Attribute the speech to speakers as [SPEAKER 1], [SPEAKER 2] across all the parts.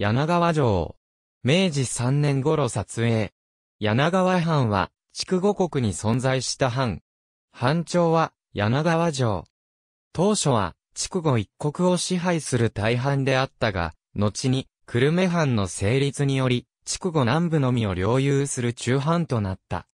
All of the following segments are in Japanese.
[SPEAKER 1] 柳川城。明治3年頃撮影。柳川藩は、筑後国に存在した藩。藩長は、柳川城。当初は、筑後一国を支配する大藩であったが、後に、久留米藩の成立により、筑後南部のみを領有する中藩となった。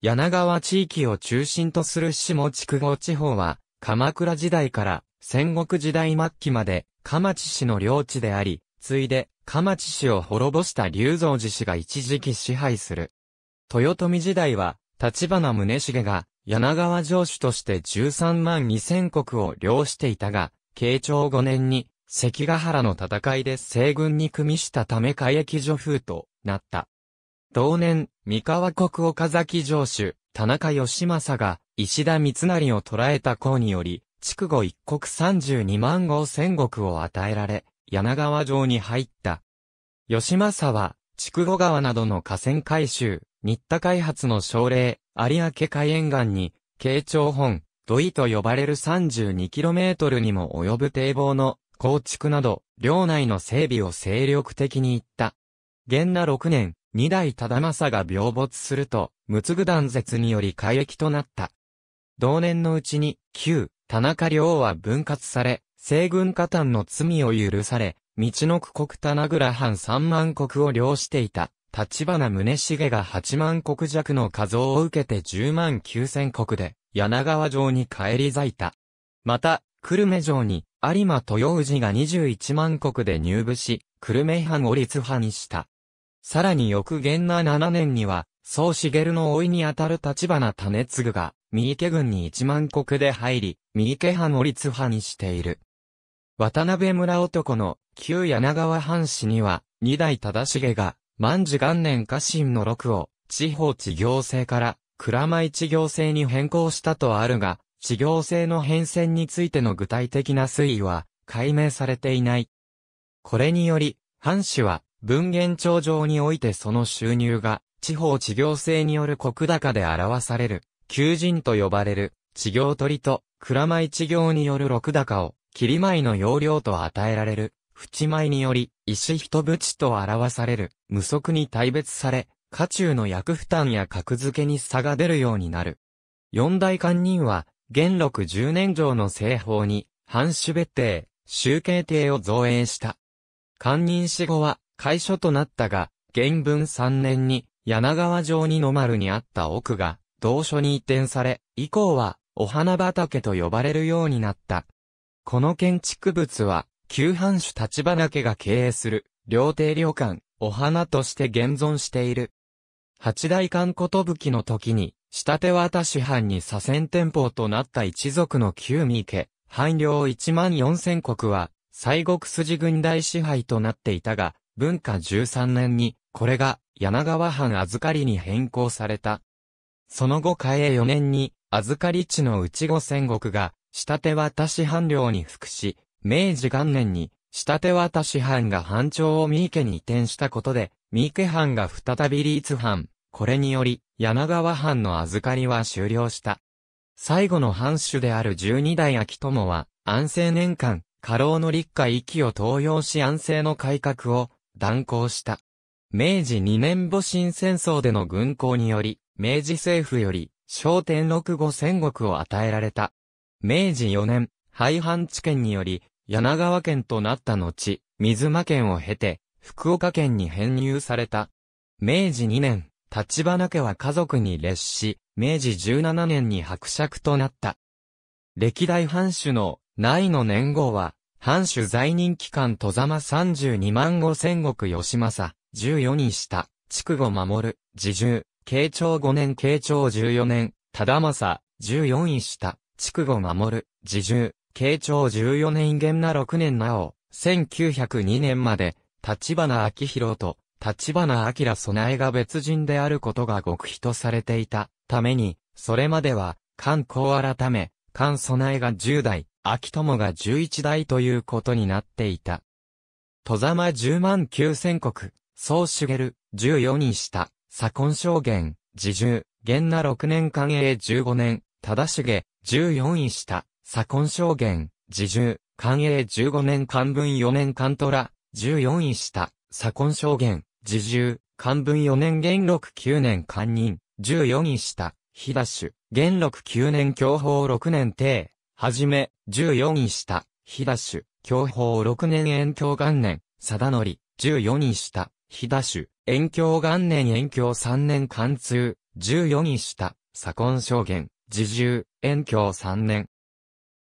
[SPEAKER 1] 柳川地域を中心とする下筑後地方は、鎌倉時代から戦国時代末期まで、鎌地市の領地であり、ついで、鎌地氏を滅ぼした龍造寺氏が一時期支配する。豊臣時代は、立花宗茂が、柳川城主として13万2000を領していたが、慶長5年に、関ヶ原の戦いで西軍に組みしたため海役女風となった。同年、三河国岡崎城主、田中義政が、石田三成を捕らえた功により、筑後一国32万号千国を与えられ、柳川城に入った。吉政は、筑後川などの河川改修、新田開発の奨励、有明海沿岸に、慶長本、土井と呼ばれる 32km にも及ぶ堤防の構築など、領内の整備を精力的に行った。元那6年、二代忠政が病没すると、つぐ断絶により海域となった。同年のうちに、旧、田中領は分割され、西軍加担の罪を許され、道の区国名倉藩三万国を領していた、立花宗茂が八万国弱の数を受けて十万九千国で、柳川城に帰り咲いた。また、久留米城に、有馬豊氏が二十一万国で入部し、久留米藩を立派にした。さらに翌元那七年には、宗茂の老いにあたる立花種継が、三池軍に一万国で入り、三池藩を立派にしている。渡辺村男の旧柳川藩士には、二代忠重が、万事元年家臣の六を、地方地行政から、蔵前地行政に変更したとあるが、地行政の変遷についての具体的な推移は、解明されていない。これにより、藩士は、文言庁上においてその収入が、地方地行政による国高で表される、求人と呼ばれる、地行取りと、蔵前地行による六高を、切り米の容量と与えられる、淵米により、石一淵と表される、無足に大別され、家中の役負担や格付けに差が出るようになる。四大官人は、元禄十年条の製法に、藩主別邸、集計邸を造営した。官人死後は、会所となったが、元文三年に、柳川城にの丸にあった奥が、同所に移転され、以降は、お花畑と呼ばれるようになった。この建築物は、旧藩主立花家が経営する、料亭旅館、お花として現存している。八代館きの時に、下手渡し藩に左遷店舗となった一族の旧三家、藩領一万四千国は、西国筋軍大支配となっていたが、文化十三年に、これが、柳川藩預かりに変更された。その後開営四年に、預かり地の内五千石が、下手渡し藩領に服し、明治元年に、下手渡し藩が藩長を三池に移転したことで、三池藩が再び立藩。これにより、柳川藩の預かりは終了した。最後の藩主である十二代秋友は、安政年間、過労の立夏域を登用し安政の改革を断行した。明治二年戊辰戦争での軍港により、明治政府より、商天六五戦国を与えられた。明治4年、廃藩置県により、柳川県となった後、水間県を経て、福岡県に編入された。明治2年、立花家は家族に列し、明治17年に伯爵となった。歴代藩主の内の年号は、藩主在任期間戸ざま32万5千石吉政、14にした、筑後守る、自重、慶長5年慶長14年、忠政、14位した。筑後守、る、自重、慶長14年元那6年なお、1902年まで、立花明宏と、立花明備えが別人であることが極秘とされていたために、それまでは、観公改め、観備えが10代、秋友が11代ということになっていた。戸様10万9千国、総茂、14人下、左近証言、自重、元那6年間永15年、忠重、14位下、左近証言、自重、寛永15年漢文4年寛虎、14位下、左近証言、自重、漢文4年元禄9年寛人、14位下、日田主、元禄9年享保6年帝、はじめ、14位下、日田主、享保6年延享元年、貞則、14位下、日田主、延享元年延享3年貫通、14位下、左近証言、自重、遠教3年。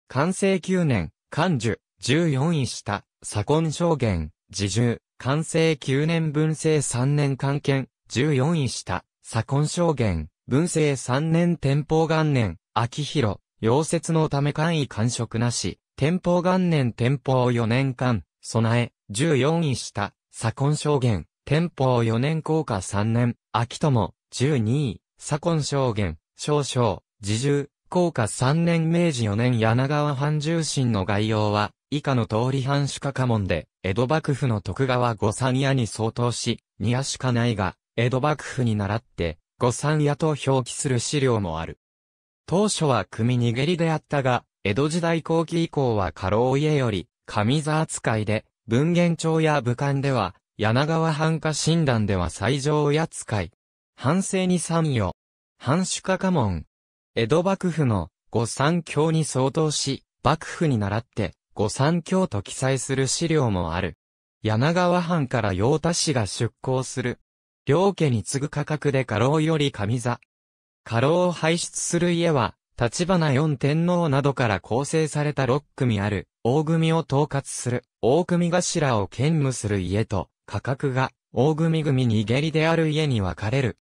[SPEAKER 1] 完成9年、漢樹、14位下、左近証言、自重、完成9年文政3年関係、14位下、左近証言、文政3年天保元年、秋広、溶接のため簡易感触なし、天保元年天保4年間、備え、14位下、左近証言、天保4年効果3年、秋友、12位、左近証言、少々、自重、降下3年明治4年柳川藩重臣の概要は、以下の通り藩主家家門で、江戸幕府の徳川御三屋に相当し、二しかないが、江戸幕府に倣って、御三屋と表記する資料もある。当初は組逃げりであったが、江戸時代後期以降は過労家より、上座扱いで、文言帳や武漢では、柳川藩家診断では最上位扱い。藩政に参与。藩主家家門、江戸幕府の御三教に相当し、幕府に倣って御三教と記載する資料もある。柳川藩から陽田氏が出向する。両家に次ぐ価格で家老より上座。家老を輩出する家は、立花四天皇などから構成された六組ある、大組を統括する、大組頭を兼務する家と、価格が、大組組逃げりである家に分かれる。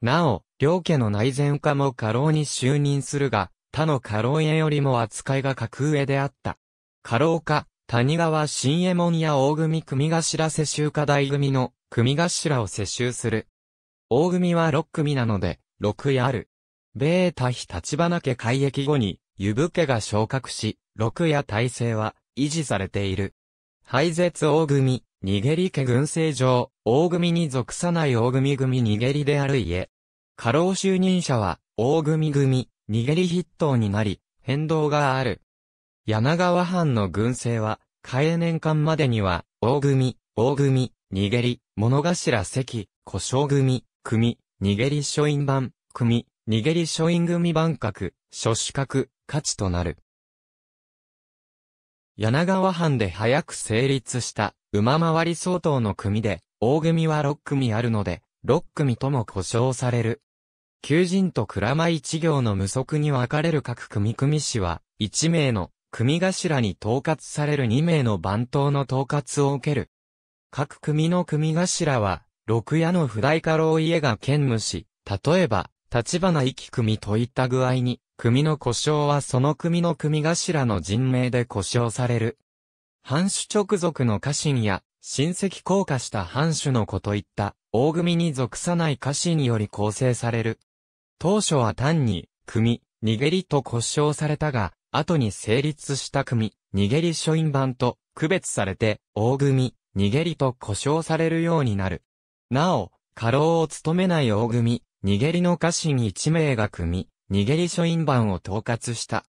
[SPEAKER 1] なお、両家の内前家も家老に就任するが、他の家老家よりも扱いが格上であった。家老家、谷川新右衛門や大組組頭世襲家大組の組頭を世襲する。大組は6組なので、6やる。米多非立花家改役後に、湯武家が昇格し、6や体制は維持されている。廃絶大組、逃げり家軍政上、大組に属さない大組組逃げりである家。過労就任者は、大組組、逃げり筆頭になり、変動がある。柳川藩の軍政は、開年間までには、大組、大組、逃げり、物頭関、古障組、組、逃げり書院番、組、逃げり書院組番格、諸資格、価値となる。柳川藩で早く成立した馬回り相当の組で、大組は6組あるので、6組とも呼称される。求人と蔵前一行の無足に分かれる各組組士は、1名の組頭に統括される2名の番頭の統括を受ける。各組の組頭は、六夜の不代家老家が兼務し、例えば、立花一組といった具合に、組の故障はその組の組頭の人名で故障される。藩主直属の家臣や、親戚降下した藩主の子といった、大組に属さない家臣により構成される。当初は単に、組、逃げりと呼称されたが、後に成立した組、逃げり書院版と区別されて、大組、逃げりと呼称されるようになる。なお、過労を務めない大組、逃げりの家臣1名が組、逃げり書院版を統括した。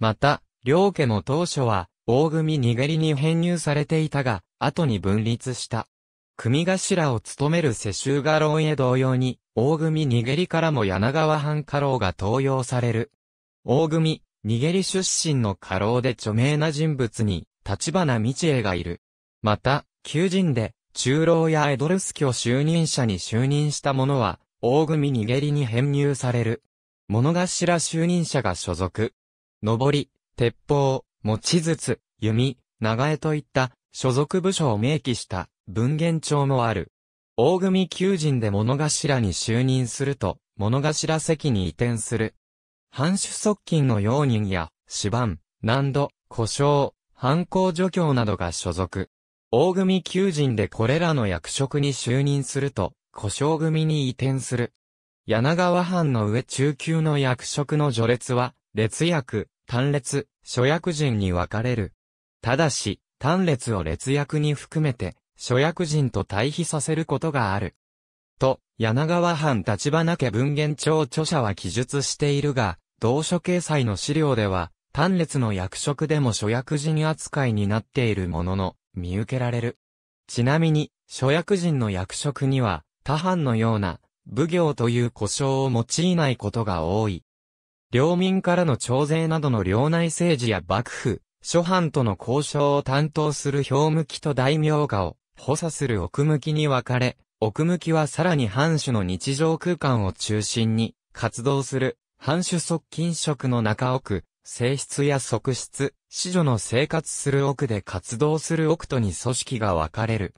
[SPEAKER 1] また、両家も当初は、大組逃げりに編入されていたが、後に分立した。組頭を務める世襲画廊へ同様に、大組逃げりからも柳川藩家老が登用される。大組、逃げり出身の家老で著名な人物に、立花道枝がいる。また、求人で、中老やエドルス教就任者に就任した者は、大組逃げりに編入される。物頭就任者が所属。上り、鉄砲、持ち筒、つ、弓、長江といった所属部署を明記した文言帳もある。大組求人で物頭に就任すると、物頭席に移転する。藩主側近の用人や、芝番、難度、故障、犯行助教などが所属。大組求人でこれらの役職に就任すると、故障組に移転する。柳川藩の上中級の役職の序列は、列役、単列、諸役人に分かれる。ただし、単列を列役に含めて、諸役人と対比させることがある。と、柳川藩立花家文言帳著者は記述しているが、同書掲載の資料では、単列の役職でも諸役人扱いになっているものの、見受けられる。ちなみに、諸役人の役職には、他藩のような、奉行という故障を用いないことが多い。領民からの徴税などの領内政治や幕府、諸藩との交渉を担当する表向きと大名家を補佐する奥向きに分かれ、奥向きはさらに藩主の日常空間を中心に活動する藩主側近職の中奥、性質や側室、子女の生活する奥で活動する奥とに組織が分かれる。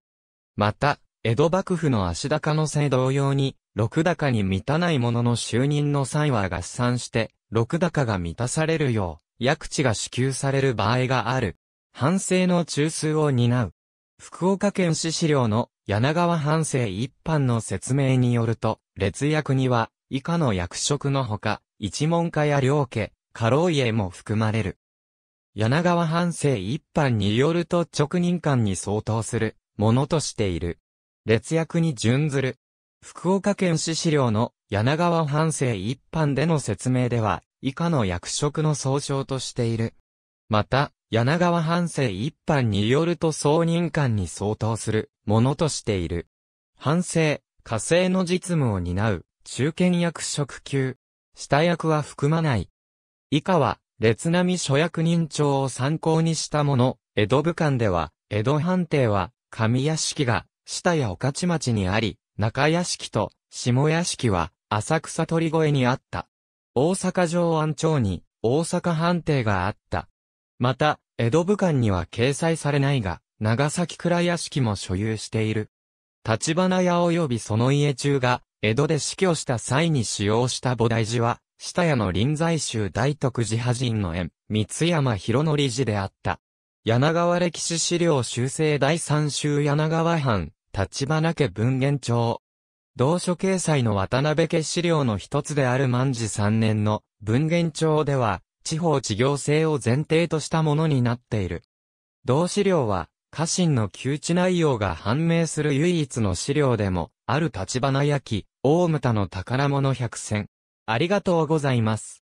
[SPEAKER 1] また、江戸幕府の足高の性同様に、六高に満たないものの就任の際は合算して、六高が満たされるよう、薬地が支給される場合がある。反省の中枢を担う。福岡県市資料の柳川反省一般の説明によると、列役には、以下の役職のほか、一門家や両家、家老家も含まれる。柳川藩政一般によると直任官に相当するものとしている。列役に準ずる福岡県市資料の柳川藩政一般での説明では、以下の役職の総称としている。また、柳川藩政一般によると総任官に相当するものとしている。藩政、火星の実務を担う中堅役職級。下役は含まない。以下は、列並諸役人帳を参考にしたもの、江戸武官では、江戸藩邸は、上屋敷が、下や御地町にあり、中屋敷と下屋敷は浅草鳥越にあった。大阪城安町に大阪藩邸があった。また、江戸武漢には掲載されないが、長崎倉屋敷も所有している。立花屋及びその家中が、江戸で死去した際に使用した菩提寺は、下屋の臨済宗大徳寺派人の園、三山広則寺であった。柳川歴史資料修正第3週柳川藩、立花家文言帳。同書掲載の渡辺家資料の一つである万治三年の文言帳では、地方事行制を前提としたものになっている。同資料は、家臣の旧知内容が判明する唯一の資料でも、ある立花焼き、大牟田の宝物百選。ありがとうございます。